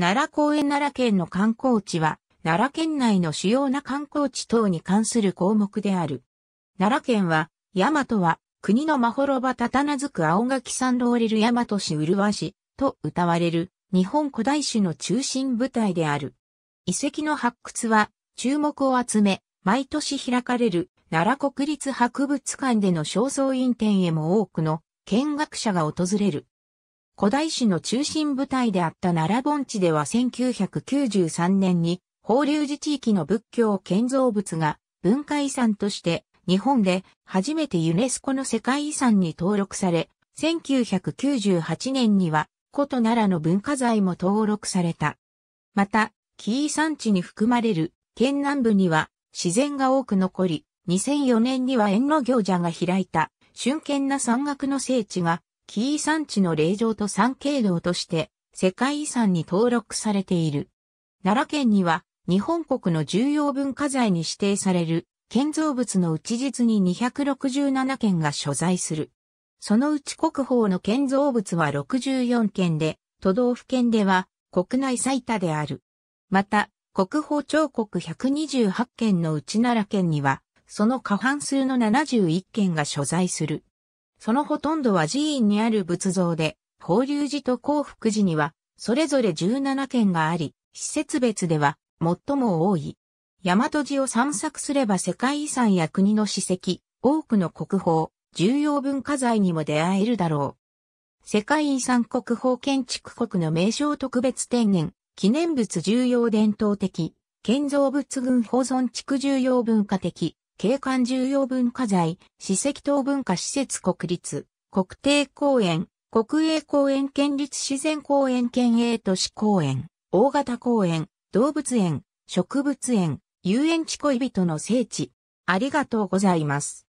奈良公園奈良県の観光地は、奈良県内の主要な観光地等に関する項目である。奈良県は、大和は、国のまほろばたたなずく青垣山ローレル大和市麗市と歌われる日本古代史の中心部隊である。遺跡の発掘は注目を集め、毎年開かれる奈良国立博物館での肖像院展へも多くの見学者が訪れる。古代史の中心部隊であった奈良盆地では1993年に法隆寺地域の仏教建造物が文化遺産として日本で初めてユネスコの世界遺産に登録され、1998年には古都奈良の文化財も登録された。また、紀伊山地に含まれる県南部には自然が多く残り、2004年には縁の行者が開いた、春堅な山岳の聖地が紀伊山地の霊場と山経道として世界遺産に登録されている。奈良県には日本国の重要文化財に指定される建造物のうち実に267件が所在する。そのうち国宝の建造物は64件で、都道府県では国内最多である。また、国宝彫刻128件のうち奈良県には、その過半数の71件が所在する。そのほとんどは寺院にある仏像で、法隆寺と幸福寺には、それぞれ17件があり、施設別では、最も多い。大和寺を散策すれば世界遺産や国の史跡、多くの国宝、重要文化財にも出会えるだろう。世界遺産国宝建築国の名称特別天然、記念物重要伝統的、建造物群保存地区重要文化的、景観重要文化財、史跡等文化施設国立、国定公園、国営公園県立自然公園県営都市公園、大型公園、動物園、植物園、遊園地恋人の聖地。ありがとうございます。